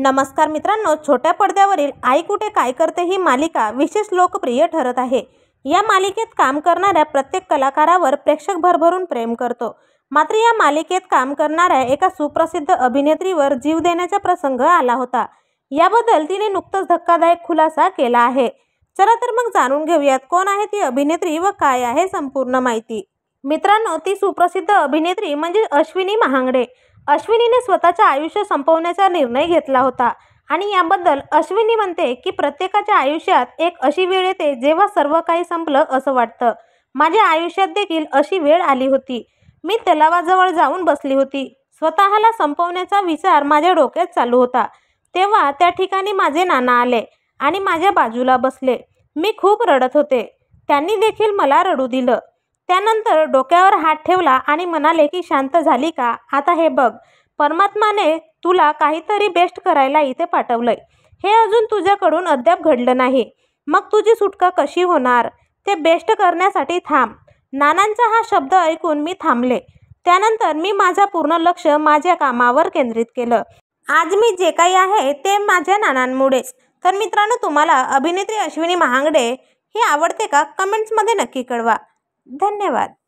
नमस्कार मित्रांनो छोट्या पडद्यावरील आई कुठे काय करते ही मालिका विशेष लोकप्रिय ठरत आहे या मालिकेत काम करणाऱ्या प्रत्येक कलाकारावर प्रेक्षक भरभरून प्रेम करतो मात्र या मालिकेत काम करणाऱ्या एका सुप्रसिद्ध अभिनेत्रीवर जीव देण्याचा प्रसंग आला होता याबद्दल तिने नुकताच धक्कादायक खुलासा केला आहे चला तर मग जाणून घेऊयात कोण आहे ती अभिनेत्री व काय आहे संपूर्ण माहिती मित्रांनो ती सुप्रसिद्ध अभिनेत्री म्हणजे अश्विनी महांगडे अश्विनीने स्वतःचे आयुष्य संपवण्याचा निर्णय घेतला होता आणि याबद्दल अश्विनी म्हणते की प्रत्येकाच्या आयुष्यात एक अशी वेळ येते जेव्हा सर्व काही संपलं असं वाटतं माझ्या आयुष्यात देखील अशी वेळ आली होती मी तलावाजवळ जाऊन बसली होती स्वतःला संपवण्याचा विचार माझ्या डोक्यात चालू होता तेव्हा त्या ठिकाणी माझे नाना आले आणि माझ्या बाजूला बसले मी खूप रडत होते त्यांनी देखील मला रडू दिलं त्यानंतर डोक्यावर हात ठेवला आणि म्हणाले की शांत झाली का आता हे बघ परमात्माने तुला काहीतरी बेस्ट करायला इथे पाठवलंय हे अजून तुझ्याकडून अद्याप घडलं नाही मग तुझी सुटका कशी होणार ते बेस्ट करण्यासाठी थांब नानांचा हा शब्द ऐकून मी थांबले त्यानंतर मी माझा पूर्ण लक्ष माझ्या कामावर केंद्रित केलं आज मी जे काही आहे ते माझ्या नानांमुळेच तर मित्रांनो तुम्हाला अभिनेत्री अश्विनी महांगडे हे आवडते का कमेंट्समध्ये नक्की कळवा धन्यवाद